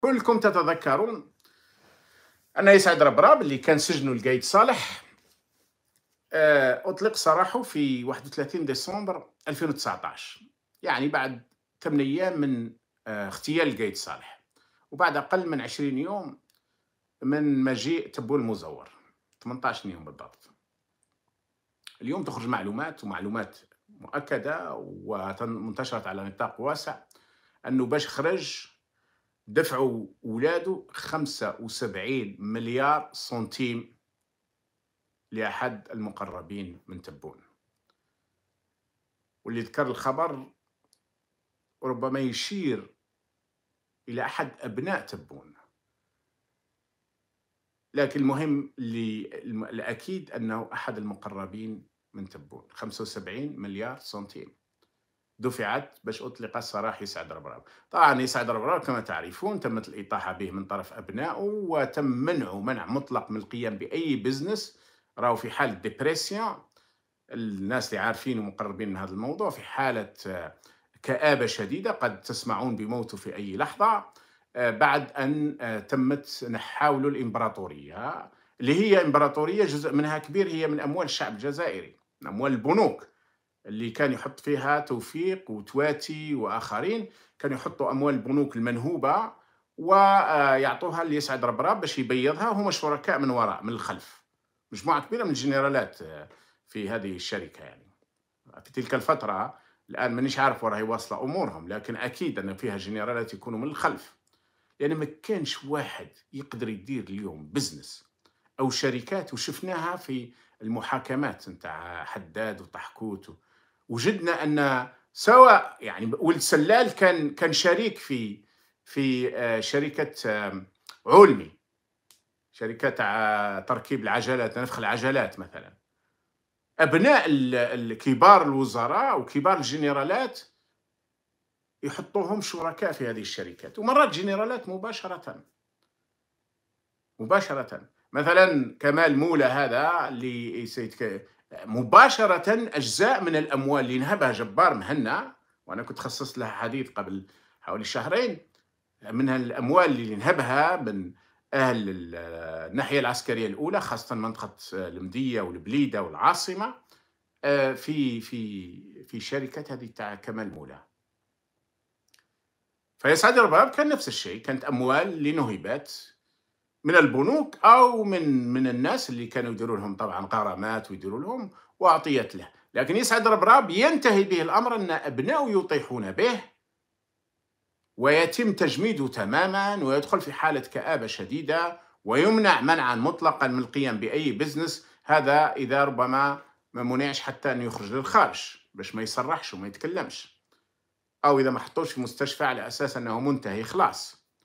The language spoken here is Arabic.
كلكم تتذكرون أن يسعد ربراب اللي كان سجنه القايد صالح آه، أطلق سراحه في 31 ديسمبر 2019 يعني بعد 8 أيام من آه، اغتيال القايد صالح وبعد أقل من 20 يوم من مجيء تبو المزور 18 يوم بالضبط اليوم تخرج معلومات ومعلومات مؤكدة ومنتشرة على نطاق واسع أنه باش خرج دفعوا ولاده 75 مليار سنتيم لأحد المقربين من تبون واللي ذكر الخبر ربما يشير إلى أحد أبناء تبون لكن المهم الأكيد أنه أحد المقربين من تبون 75 مليار سنتيم دفعت باش أطلق سراح يسعد ربراوي طبعا يسعد ربراوي كما تعرفون تمت الإطاحة به من طرف أبنائه وتم منعه منع مطلق من القيام بأي بزنس راهو في حالة ديبريسيون الناس اللي عارفين ومقربين من هذا الموضوع في حالة آه، كآبة شديدة قد تسمعون بموته في أي لحظة آه، بعد أن آه، تمت نحاوله الإمبراطورية اللي هي إمبراطورية جزء منها كبير هي من أموال الشعب الجزائري من أموال البنوك اللي كان يحط فيها توفيق وتواتي واخرين كانوا يحطوا اموال البنوك المنهوبه ويعطوها ليسعد ربراب باش يبيضها وهم شركاء من وراء من الخلف مجموعه كبيره من الجنرالات آه، في هذه الشركه يعني في تلك الفتره الان مانيش عارف وراهي واصله امورهم لكن اكيد ان فيها جنرالات يكونوا من الخلف يعني ما كانش واحد يقدر يدير اليوم بزنس او شركات وشفناها في المحاكمات نتاع حداد وطحكوت وجدنا ان سواء يعني والسلال كان كان شريك في في آه، شركه علمي شركه آه، تركيب العجلات نفخ العجلات مثلا ابناء الكبار الوزراء وكبار الجنرالات يحطوهم شركاء في هذه الشركات ومرات جنرالات مباشره مباشره مثلا كمال مولى هذا اللي مباشرة أجزاء من الأموال اللي نهبها جبار مهنا وأنا كنت خصصت لها حديث قبل حوالي شهرين من الأموال اللي نهبها من أهل الناحية العسكرية الأولى خاصة منطقة المدية والبليدة والعاصمة آه، في في في شركة هذه تاع كمال مولا فيسعد الرباب كان نفس الشيء كانت أموال اللي نهبت من البنوك او من من الناس اللي كانوا يديروا لهم طبعا غرامات ويديروا لهم واعطيت له لكن يسعد ربراب ينتهي به الامر ان ابنائه يطيحون به ويتم تجميده تماما ويدخل في حاله كابه شديده ويمنع منعا مطلقا من القيام باي بزنس هذا اذا ربما ما منعش حتى انه يخرج للخارج باش ما يصرحش وما يتكلمش او اذا ما حطوش في مستشفى على اساس انه منتهي خلاص